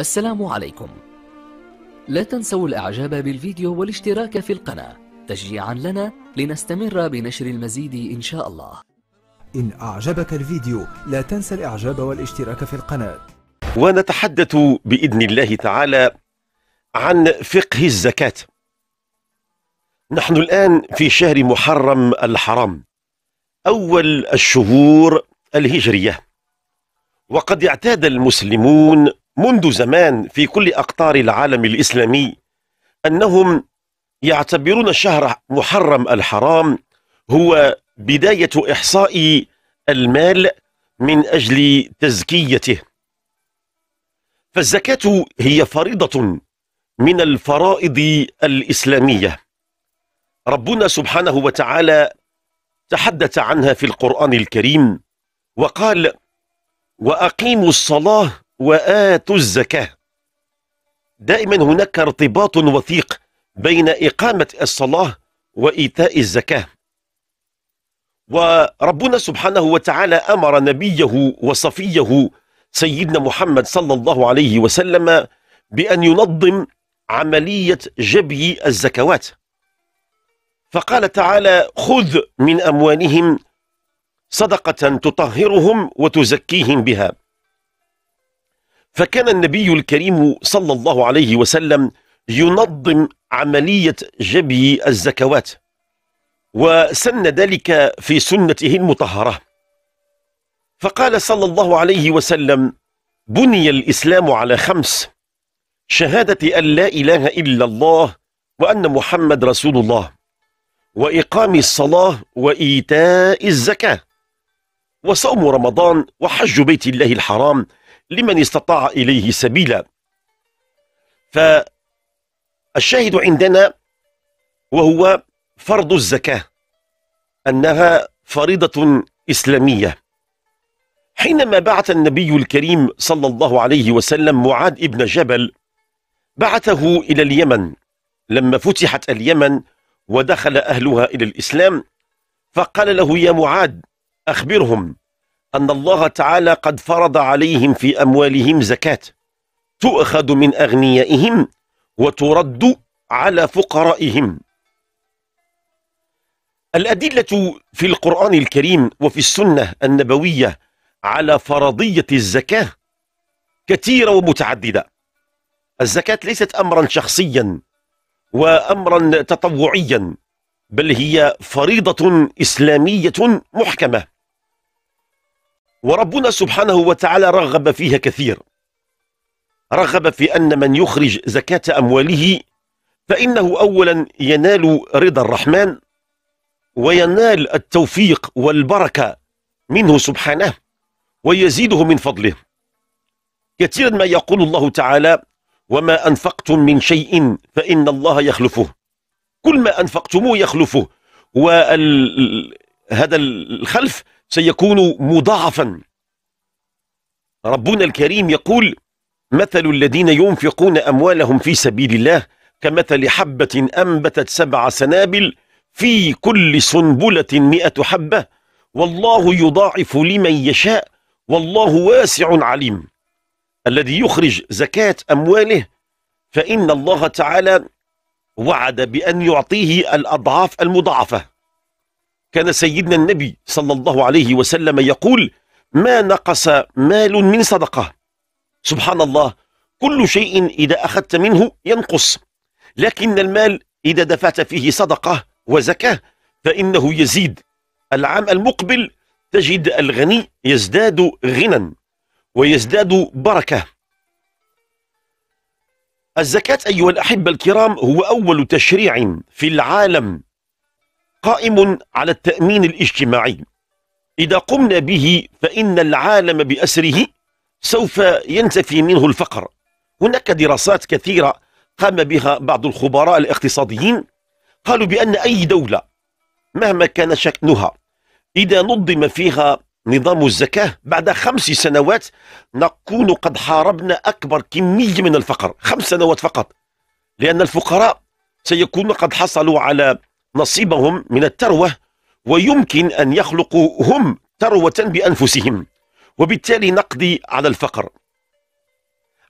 السلام عليكم لا تنسوا الاعجاب بالفيديو والاشتراك في القناة تشجيعا لنا لنستمر بنشر المزيد ان شاء الله إن أعجبك الفيديو لا تنسى الإعجاب والاشتراك في القناة ونتحدث بإذن الله تعالى عن فقه الزكاة نحن الآن في شهر محرم الحرام أول الشهور الهجرية وقد اعتاد المسلمون منذ زمان في كل أقطار العالم الإسلامي أنهم يعتبرون شهر محرم الحرام هو بداية إحصاء المال من أجل تزكيته فالزكاة هي فريضة من الفرائض الإسلامية ربنا سبحانه وتعالى تحدث عنها في القرآن الكريم وقال وأقيموا الصلاة وآتوا الزكاة دائما هناك ارتباط وثيق بين إقامة الصلاة وإيتاء الزكاة وربنا سبحانه وتعالى أمر نبيه وصفيه سيدنا محمد صلى الله عليه وسلم بأن ينظم عملية جبي الزكوات فقال تعالى خذ من أموالهم صدقة تطهرهم وتزكيهم بها فكان النبي الكريم صلى الله عليه وسلم ينظم عملية جبي الزكوات وسن ذلك في سنته المطهرة فقال صلى الله عليه وسلم بني الإسلام على خمس شهادة أن لا إله إلا الله وأن محمد رسول الله وإقام الصلاة وإيتاء الزكاة وصوم رمضان وحج بيت الله الحرام لمن استطاع إليه سبيلا فالشاهد عندنا وهو فرض الزكاة أنها فريضة إسلامية حينما بعث النبي الكريم صلى الله عليه وسلم معاذ ابن جبل بعثه إلى اليمن لما فتحت اليمن ودخل أهلها إلى الإسلام فقال له يا معاذ أخبرهم أن الله تعالى قد فرض عليهم في أموالهم زكاة تؤخذ من أغنيائهم وترد على فقرائهم الأدلة في القرآن الكريم وفي السنة النبوية على فرضية الزكاة كثيرة ومتعددة الزكاة ليست أمرا شخصيا وأمرا تطوعيا بل هي فريضة إسلامية محكمة وربنا سبحانه وتعالى رغب فيها كثير رغب في أن من يخرج زكاة أمواله فإنه أولا ينال رضا الرحمن وينال التوفيق والبركة منه سبحانه ويزيده من فضله كثيرا ما يقول الله تعالى وما أنفقتم من شيء فإن الله يخلفه كل ما أنفقتموه يخلفه وهذا الخلف سيكون مضاعفا ربنا الكريم يقول مثل الذين ينفقون أموالهم في سبيل الله كمثل حبة أنبتت سبع سنابل في كل سنبلة مئة حبة والله يضاعف لمن يشاء والله واسع عليم الذي يخرج زكاة أمواله فإن الله تعالى وعد بأن يعطيه الأضعاف المضاعفة كان سيدنا النبي صلى الله عليه وسلم يقول ما نقص مال من صدقة سبحان الله كل شيء إذا أخذت منه ينقص لكن المال إذا دفعت فيه صدقة وزكاة فإنه يزيد العام المقبل تجد الغني يزداد غنى ويزداد بركة الزكاة أيها الأحبة الكرام هو أول تشريع في العالم قائم على التأمين الاجتماعي إذا قمنا به فإن العالم بأسره سوف ينتفي منه الفقر هناك دراسات كثيرة قام بها بعض الخبراء الاقتصاديين قالوا بأن أي دولة مهما كان شكلها إذا نظم فيها نظام الزكاة بعد خمس سنوات نكون قد حاربنا أكبر كمية من الفقر خمس سنوات فقط لأن الفقراء سيكون قد حصلوا على نصيبهم من الثروة ويمكن أن يخلقوا هم ثروة بأنفسهم وبالتالي نقضي على الفقر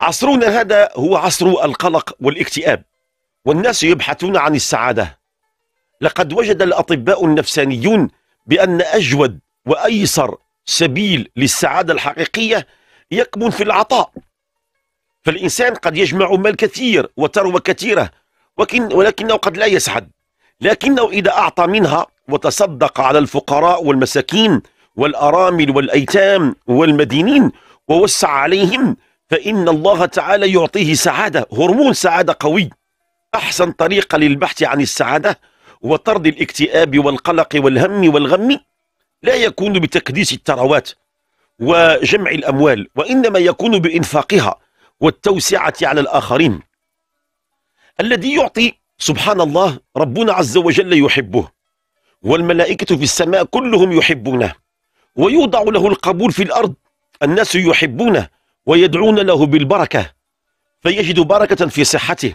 عصرنا هذا هو عصر القلق والاكتئاب والناس يبحثون عن السعادة لقد وجد الأطباء النفسانيون بأن أجود وأيسر سبيل للسعادة الحقيقية يكمن في العطاء فالإنسان قد يجمع مال كثير وثروة كثيرة ولكنه قد لا يسعد لكنه إذا أعطى منها وتصدق على الفقراء والمساكين والأرامل والأيتام والمدينين ووسع عليهم فإن الله تعالى يعطيه سعادة هرمون سعادة قوي أحسن طريقة للبحث عن السعادة وطرد الاكتئاب والقلق والهم والغم لا يكون بتكديس الثروات وجمع الأموال وإنما يكون بإنفاقها والتوسعة على الآخرين الذي يعطي سبحان الله ربنا عز وجل يحبه والملائكة في السماء كلهم يحبونه ويوضع له القبول في الأرض الناس يحبونه ويدعون له بالبركة فيجد بركة في صحته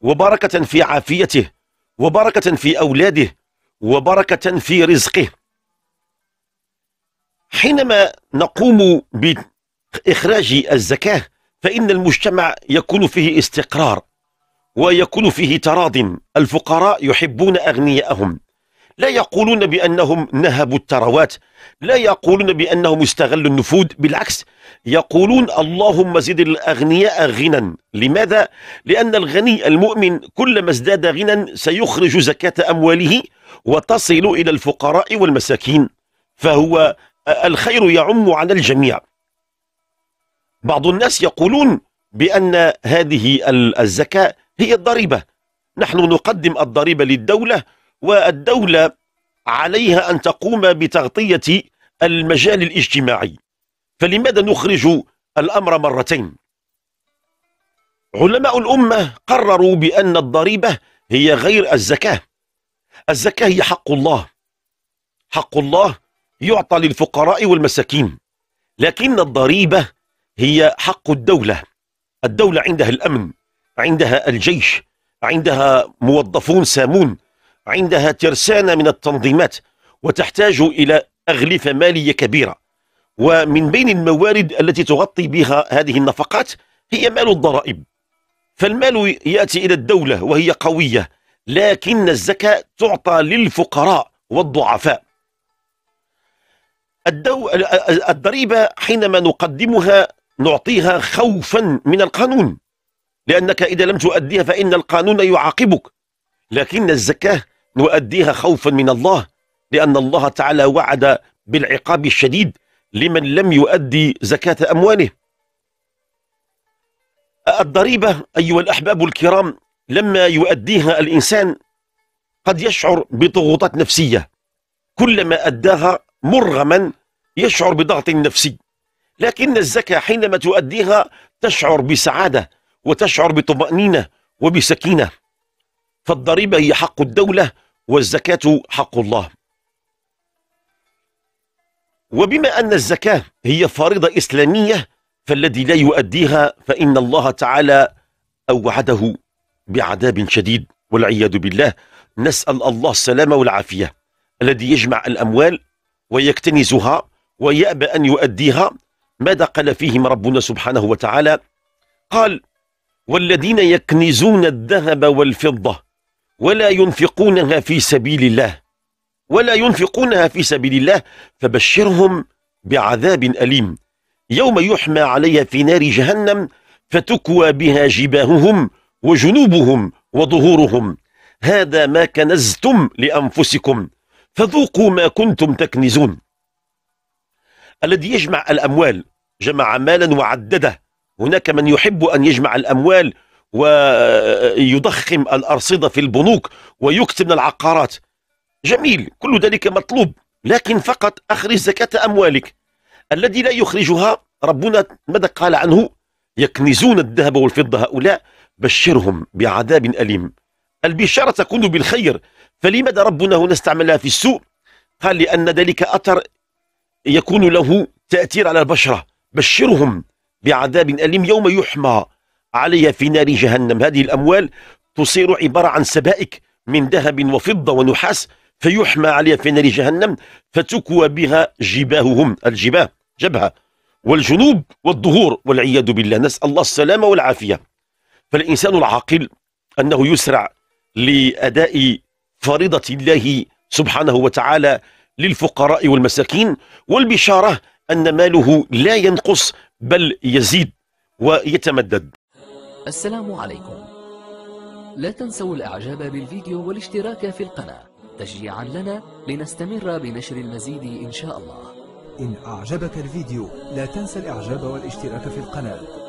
وبركة في عافيته وبركة في أولاده وبركة في رزقه حينما نقوم بإخراج الزكاة فإن المجتمع يكون فيه استقرار ويكون فيه تراض الفقراء يحبون أغنياءهم لا يقولون بأنهم نهبوا الثروات لا يقولون بأنهم استغلوا النفوذ بالعكس يقولون اللهم زد الأغنياء غنى لماذا؟ لأن الغني المؤمن كلما ازداد غنى سيخرج زكاة أمواله وتصل إلى الفقراء والمساكين فهو الخير يعم على الجميع بعض الناس يقولون بأن هذه الزكاة هي الضريبة نحن نقدم الضريبة للدولة والدولة عليها أن تقوم بتغطية المجال الاجتماعي فلماذا نخرج الأمر مرتين؟ علماء الأمة قرروا بأن الضريبة هي غير الزكاة الزكاة هي حق الله حق الله يعطى للفقراء والمساكين لكن الضريبة هي حق الدولة الدولة عندها الأمن عندها الجيش عندها موظفون سامون عندها ترسانة من التنظيمات وتحتاج إلى أغلفة مالية كبيرة ومن بين الموارد التي تغطي بها هذه النفقات هي مال الضرائب فالمال يأتي إلى الدولة وهي قوية لكن الزكاة تعطى للفقراء والضعفاء الدو... الضريبة حينما نقدمها نعطيها خوفا من القانون لأنك إذا لم تؤديها فإن القانون يعاقبك لكن الزكاة نؤديها خوفا من الله لأن الله تعالى وعد بالعقاب الشديد لمن لم يؤدي زكاة أمواله الضريبة أيها الأحباب الكرام لما يؤديها الإنسان قد يشعر بضغوطات نفسية كلما أداها مرغما يشعر بضغط نفسي لكن الزكاة حينما تؤديها تشعر بسعادة وتشعر بطمأنينة وبسكينة فالضريبة هي حق الدولة والزكاة حق الله وبما أن الزكاة هي فريضة إسلامية فالذي لا يؤديها فإن الله تعالى أوعده بعذاب شديد والعياذ بالله نسأل الله السلامة والعافية الذي يجمع الأموال ويكتنزها ويأبى أن يؤديها ماذا قال فيهم ربنا سبحانه وتعالى قال والذين يكنزون الذهب والفضة ولا ينفقونها في سبيل الله ولا ينفقونها في سبيل الله فبشرهم بعذاب أليم يوم يحمى عليها في نار جهنم فتكوى بها جباههم وجنوبهم وظهورهم هذا ما كنزتم لأنفسكم فذوقوا ما كنتم تكنزون الذي يجمع الأموال جمع مالا وعدده هناك من يحب أن يجمع الأموال ويضخم الأرصدة في البنوك ويكتم العقارات جميل كل ذلك مطلوب لكن فقط أخرج زكاة أموالك الذي لا يخرجها ربنا ماذا قال عنه يكنزون الذهب والفضة هؤلاء بشرهم بعذاب أليم البشارة تكون بالخير فلماذا ربنا هنا استعملها في السوء قال لأن ذلك أثر يكون له تأثير على البشرة بشرهم بعذاب أليم يوم يحمى عليها في نار جهنم هذه الأموال تصير عبارة عن سبائك من ذهب وفضة ونحاس فيحمى عليها في نار جهنم فتكوى بها جباههم الجباه جبهة والجنوب والظهور والعياذ بالله نسأل الله السلامة والعافية فالإنسان العاقل أنه يسرع لأداء فريضة الله سبحانه وتعالى للفقراء والمساكين والبشارة أن ماله لا ينقص بل يزيد ويتمدد السلام عليكم لا تنسوا الإعجاب بالفيديو والاشتراك في القناة تشجيعا لنا لنستمر بنشر المزيد إن شاء الله إن أعجبك الفيديو لا تنسى الإعجاب والاشتراك في القناة